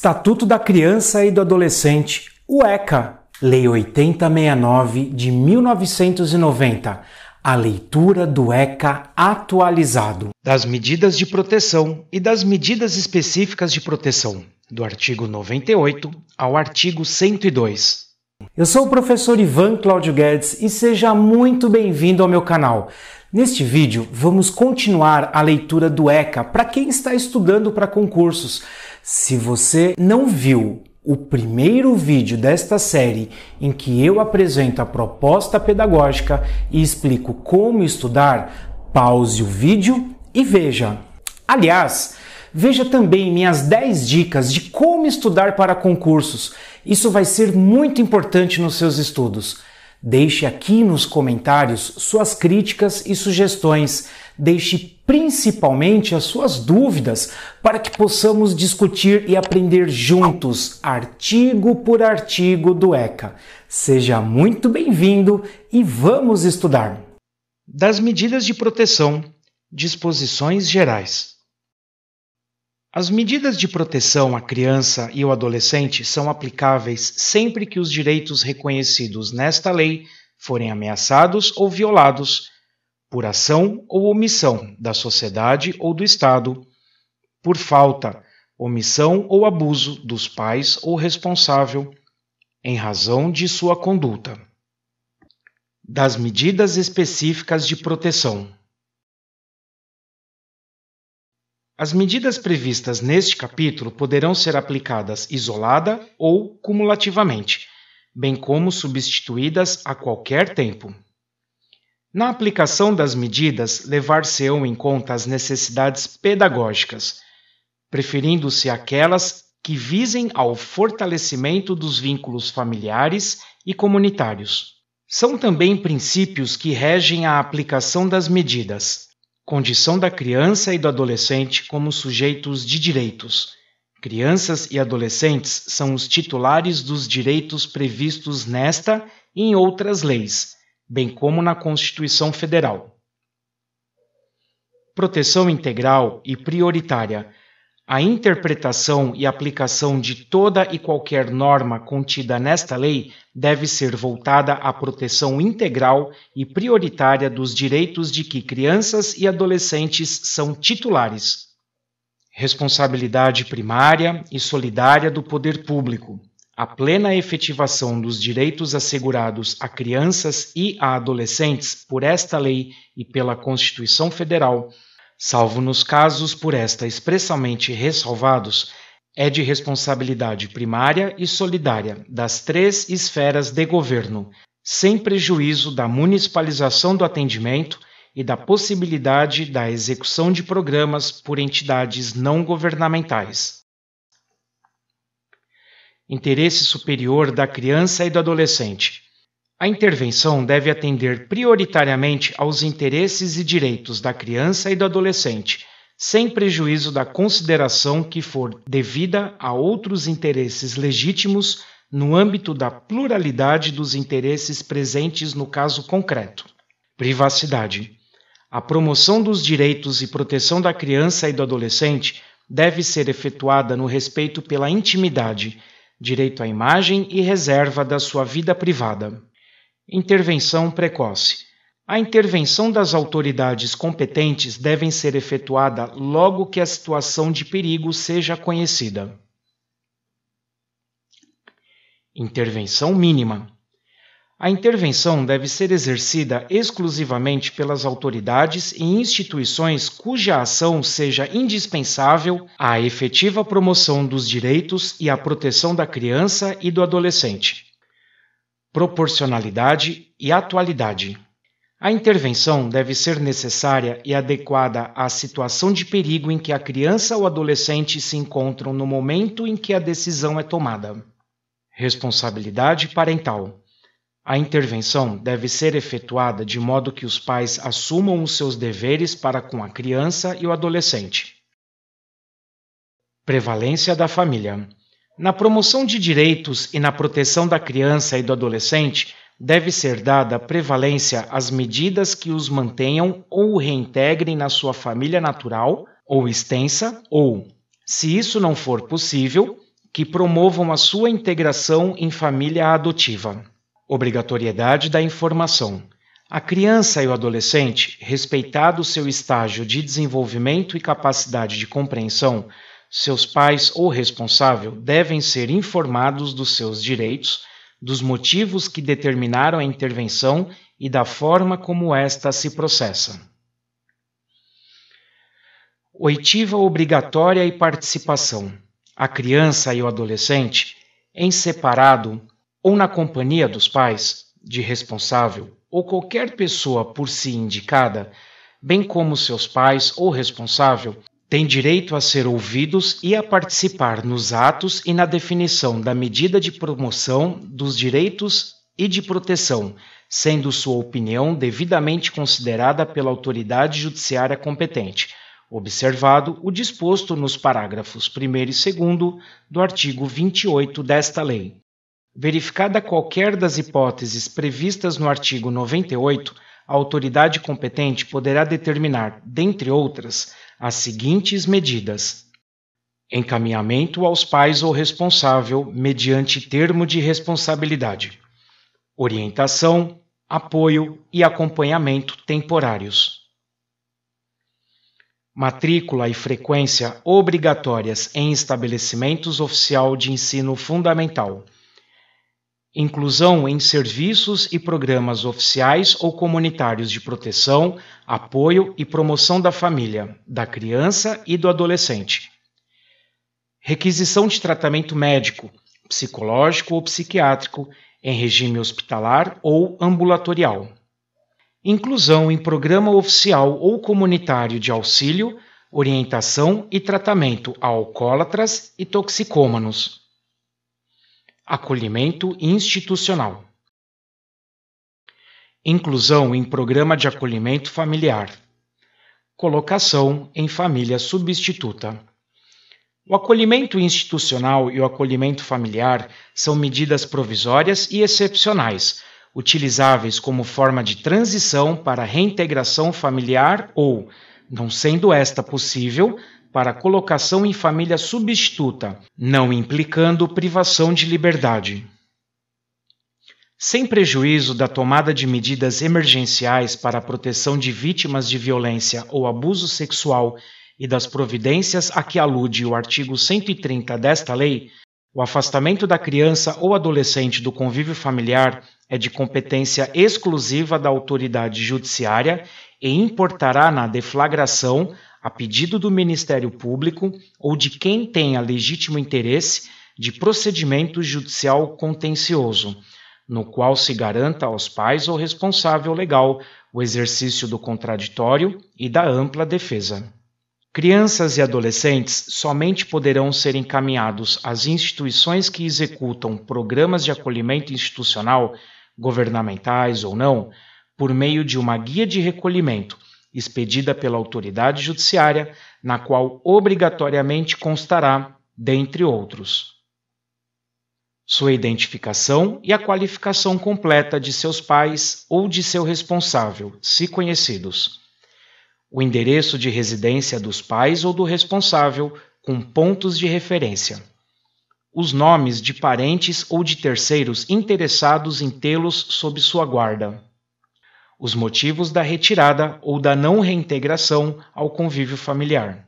Estatuto da Criança e do Adolescente, o ECA, Lei 8069 de 1990, a leitura do ECA atualizado. Das medidas de proteção e das medidas específicas de proteção, do artigo 98 ao artigo 102. Eu sou o professor Ivan Cláudio Guedes e seja muito bem-vindo ao meu canal. Neste vídeo, vamos continuar a leitura do ECA para quem está estudando para concursos. Se você não viu o primeiro vídeo desta série em que eu apresento a proposta pedagógica e explico como estudar, pause o vídeo e veja. Aliás, veja também minhas 10 dicas de como estudar para concursos. Isso vai ser muito importante nos seus estudos. Deixe aqui nos comentários suas críticas e sugestões. Deixe principalmente as suas dúvidas, para que possamos discutir e aprender juntos, artigo por artigo do ECA. Seja muito bem-vindo e vamos estudar. Das medidas de proteção, disposições gerais. As medidas de proteção à criança e ao adolescente são aplicáveis sempre que os direitos reconhecidos nesta lei forem ameaçados ou violados por ação ou omissão da sociedade ou do Estado, por falta, omissão ou abuso dos pais ou responsável, em razão de sua conduta. Das medidas específicas de proteção. As medidas previstas neste capítulo poderão ser aplicadas isolada ou cumulativamente, bem como substituídas a qualquer tempo. Na aplicação das medidas, levar-se-ão em conta as necessidades pedagógicas, preferindo-se aquelas que visem ao fortalecimento dos vínculos familiares e comunitários. São também princípios que regem a aplicação das medidas, condição da criança e do adolescente como sujeitos de direitos. Crianças e adolescentes são os titulares dos direitos previstos nesta e em outras leis bem como na Constituição Federal. Proteção integral e prioritária a interpretação e aplicação de toda e qualquer norma contida nesta lei deve ser voltada à proteção integral e prioritária dos direitos de que crianças e adolescentes são titulares. Responsabilidade primária e solidária do poder público a plena efetivação dos direitos assegurados a crianças e a adolescentes por esta lei e pela Constituição Federal, salvo nos casos por esta expressamente ressalvados, é de responsabilidade primária e solidária das três esferas de governo, sem prejuízo da municipalização do atendimento e da possibilidade da execução de programas por entidades não governamentais interesse superior da criança e do adolescente. A intervenção deve atender prioritariamente aos interesses e direitos da criança e do adolescente, sem prejuízo da consideração que for devida a outros interesses legítimos no âmbito da pluralidade dos interesses presentes no caso concreto. Privacidade. A promoção dos direitos e proteção da criança e do adolescente deve ser efetuada no respeito pela intimidade direito à imagem e reserva da sua vida privada. Intervenção precoce. A intervenção das autoridades competentes deve ser efetuada logo que a situação de perigo seja conhecida. Intervenção mínima. A intervenção deve ser exercida exclusivamente pelas autoridades e instituições cuja ação seja indispensável à efetiva promoção dos direitos e à proteção da criança e do adolescente. Proporcionalidade e atualidade. A intervenção deve ser necessária e adequada à situação de perigo em que a criança ou adolescente se encontram no momento em que a decisão é tomada. Responsabilidade parental. A intervenção deve ser efetuada de modo que os pais assumam os seus deveres para com a criança e o adolescente. Prevalência da família. Na promoção de direitos e na proteção da criança e do adolescente, deve ser dada prevalência às medidas que os mantenham ou reintegrem na sua família natural ou extensa, ou, se isso não for possível, que promovam a sua integração em família adotiva. Obrigatoriedade da informação. A criança e o adolescente, respeitado o seu estágio de desenvolvimento e capacidade de compreensão, seus pais ou responsável devem ser informados dos seus direitos, dos motivos que determinaram a intervenção e da forma como esta se processa. Oitiva obrigatória e participação. A criança e o adolescente, em separado, ou na companhia dos pais, de responsável, ou qualquer pessoa por si indicada, bem como seus pais ou responsável, tem direito a ser ouvidos e a participar nos atos e na definição da medida de promoção dos direitos e de proteção, sendo sua opinião devidamente considerada pela autoridade judiciária competente, observado o disposto nos parágrafos 1 e 2 do artigo 28 desta lei. Verificada qualquer das hipóteses previstas no artigo 98, a autoridade competente poderá determinar, dentre outras, as seguintes medidas: encaminhamento aos pais ou responsável mediante termo de responsabilidade, orientação, apoio e acompanhamento temporários. Matrícula e frequência obrigatórias em estabelecimentos oficial de ensino fundamental inclusão em serviços e programas oficiais ou comunitários de proteção, apoio e promoção da família, da criança e do adolescente. Requisição de tratamento médico, psicológico ou psiquiátrico em regime hospitalar ou ambulatorial. Inclusão em programa oficial ou comunitário de auxílio, orientação e tratamento a alcoólatras e toxicômanos acolhimento institucional, inclusão em programa de acolhimento familiar, colocação em família substituta. O acolhimento institucional e o acolhimento familiar são medidas provisórias e excepcionais, utilizáveis como forma de transição para reintegração familiar ou, não sendo esta possível, para colocação em família substituta, não implicando privação de liberdade. Sem prejuízo da tomada de medidas emergenciais para a proteção de vítimas de violência ou abuso sexual e das providências a que alude o artigo 130 desta lei, o afastamento da criança ou adolescente do convívio familiar é de competência exclusiva da autoridade judiciária e importará na deflagração a pedido do Ministério Público ou de quem tenha legítimo interesse de procedimento judicial contencioso, no qual se garanta aos pais ou responsável legal o exercício do contraditório e da ampla defesa. Crianças e adolescentes somente poderão ser encaminhados às instituições que executam programas de acolhimento institucional, governamentais ou não, por meio de uma guia de recolhimento expedida pela autoridade judiciária, na qual obrigatoriamente constará, dentre outros, sua identificação e a qualificação completa de seus pais ou de seu responsável, se conhecidos, o endereço de residência dos pais ou do responsável, com pontos de referência, os nomes de parentes ou de terceiros interessados em tê-los sob sua guarda os motivos da retirada ou da não reintegração ao convívio familiar.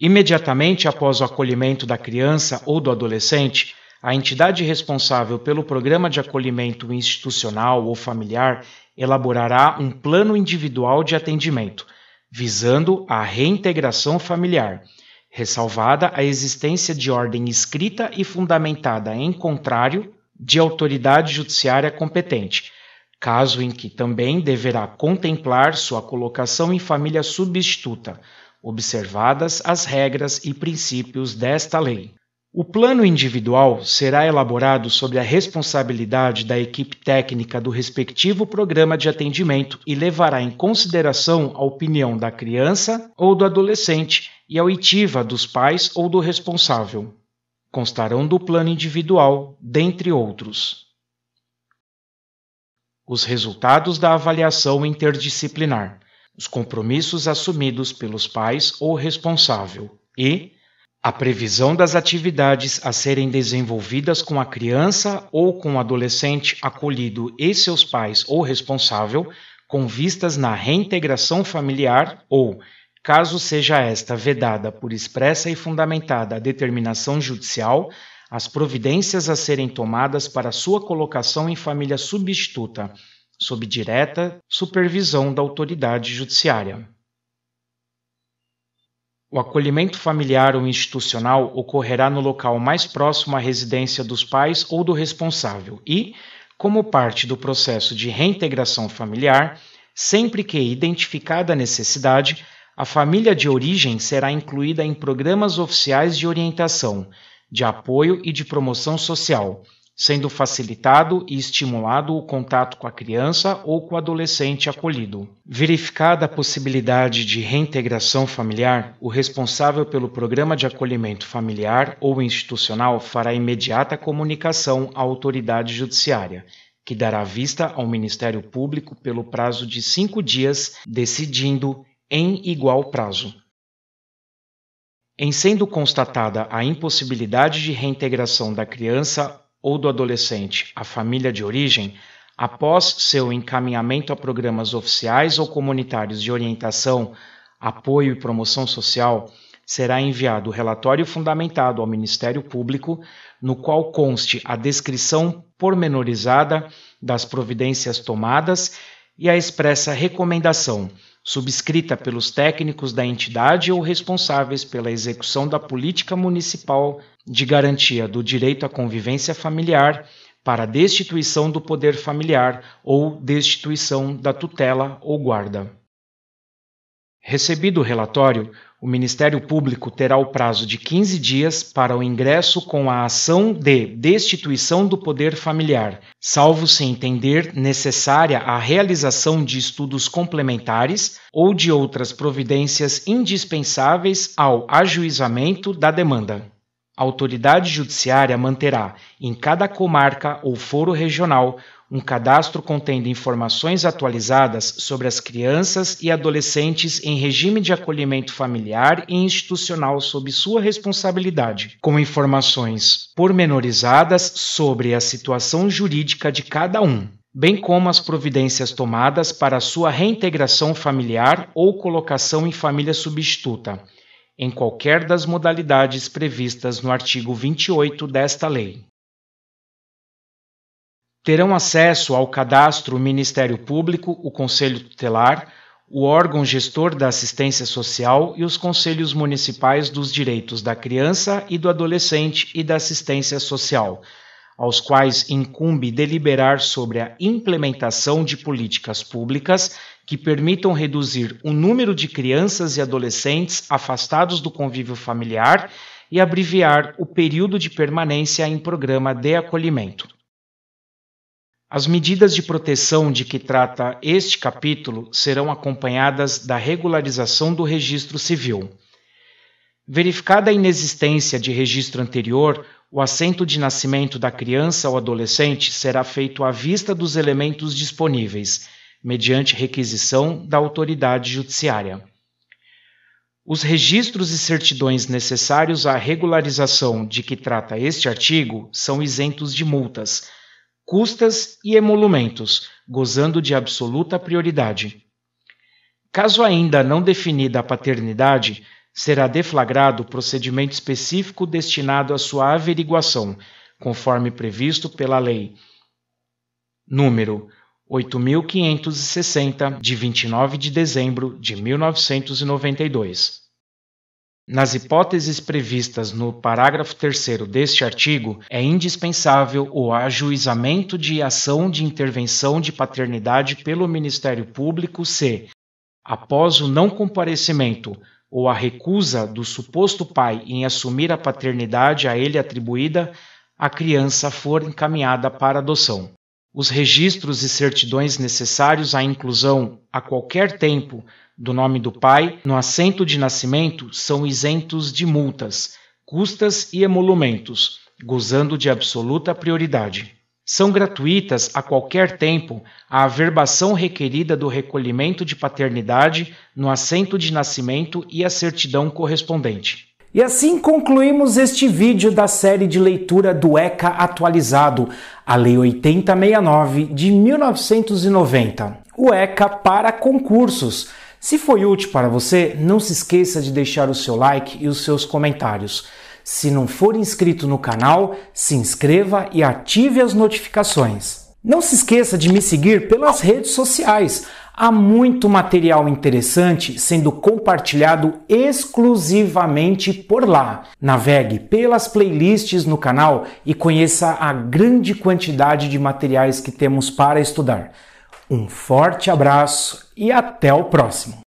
Imediatamente após o acolhimento da criança ou do adolescente, a entidade responsável pelo programa de acolhimento institucional ou familiar elaborará um plano individual de atendimento, visando a reintegração familiar, ressalvada a existência de ordem escrita e fundamentada em contrário de autoridade judiciária competente, caso em que também deverá contemplar sua colocação em família substituta, observadas as regras e princípios desta lei. O plano individual será elaborado sob a responsabilidade da equipe técnica do respectivo programa de atendimento e levará em consideração a opinião da criança ou do adolescente e a oitiva dos pais ou do responsável. Constarão do plano individual, dentre outros os resultados da avaliação interdisciplinar, os compromissos assumidos pelos pais ou responsável e a previsão das atividades a serem desenvolvidas com a criança ou com o adolescente acolhido e seus pais ou responsável, com vistas na reintegração familiar ou, caso seja esta vedada por expressa e fundamentada determinação judicial, as providências a serem tomadas para sua colocação em família substituta, sob direta supervisão da autoridade judiciária. O acolhimento familiar ou institucional ocorrerá no local mais próximo à residência dos pais ou do responsável e, como parte do processo de reintegração familiar, sempre que identificada a necessidade, a família de origem será incluída em programas oficiais de orientação, de apoio e de promoção social, sendo facilitado e estimulado o contato com a criança ou com o adolescente acolhido. Verificada a possibilidade de reintegração familiar, o responsável pelo programa de acolhimento familiar ou institucional fará imediata comunicação à autoridade judiciária, que dará vista ao Ministério Público pelo prazo de cinco dias, decidindo em igual prazo. Em sendo constatada a impossibilidade de reintegração da criança ou do adolescente à família de origem, após seu encaminhamento a programas oficiais ou comunitários de orientação, apoio e promoção social, será enviado o relatório fundamentado ao Ministério Público, no qual conste a descrição pormenorizada das providências tomadas e a expressa recomendação subscrita pelos técnicos da entidade ou responsáveis pela execução da política municipal de garantia do direito à convivência familiar para destituição do poder familiar ou destituição da tutela ou guarda. Recebido o relatório, o Ministério Público terá o prazo de 15 dias para o ingresso com a ação de destituição do poder familiar, salvo se entender necessária a realização de estudos complementares ou de outras providências indispensáveis ao ajuizamento da demanda. A autoridade judiciária manterá, em cada comarca ou foro regional, um cadastro contendo informações atualizadas sobre as crianças e adolescentes em regime de acolhimento familiar e institucional sob sua responsabilidade, com informações pormenorizadas sobre a situação jurídica de cada um, bem como as providências tomadas para sua reintegração familiar ou colocação em família substituta, em qualquer das modalidades previstas no artigo 28 desta lei terão acesso ao cadastro o Ministério Público, o Conselho Tutelar, o órgão gestor da assistência social e os conselhos municipais dos direitos da criança e do adolescente e da assistência social, aos quais incumbe deliberar sobre a implementação de políticas públicas que permitam reduzir o número de crianças e adolescentes afastados do convívio familiar e abreviar o período de permanência em programa de acolhimento. As medidas de proteção de que trata este capítulo serão acompanhadas da regularização do registro civil. Verificada a inexistência de registro anterior, o assento de nascimento da criança ou adolescente será feito à vista dos elementos disponíveis, mediante requisição da autoridade judiciária. Os registros e certidões necessários à regularização de que trata este artigo são isentos de multas custas e emolumentos, gozando de absoluta prioridade. Caso ainda não definida a paternidade, será deflagrado procedimento específico destinado à sua averiguação, conforme previsto pela lei número 8560 de 29 de dezembro de 1992. Nas hipóteses previstas no parágrafo 3 deste artigo, é indispensável o ajuizamento de ação de intervenção de paternidade pelo Ministério Público se, após o não comparecimento ou a recusa do suposto pai em assumir a paternidade a ele atribuída, a criança for encaminhada para adoção os registros e certidões necessários à inclusão a qualquer tempo do nome do pai no assento de nascimento são isentos de multas, custas e emolumentos, gozando de absoluta prioridade. São gratuitas a qualquer tempo a averbação requerida do recolhimento de paternidade no assento de nascimento e a certidão correspondente. E assim concluímos este vídeo da série de leitura do ECA atualizado, a Lei 8069 de 1990, o ECA para concursos. Se foi útil para você, não se esqueça de deixar o seu like e os seus comentários. Se não for inscrito no canal, se inscreva e ative as notificações. Não se esqueça de me seguir pelas redes sociais. Há muito material interessante sendo compartilhado exclusivamente por lá. Navegue pelas playlists no canal e conheça a grande quantidade de materiais que temos para estudar. Um forte abraço e até o próximo!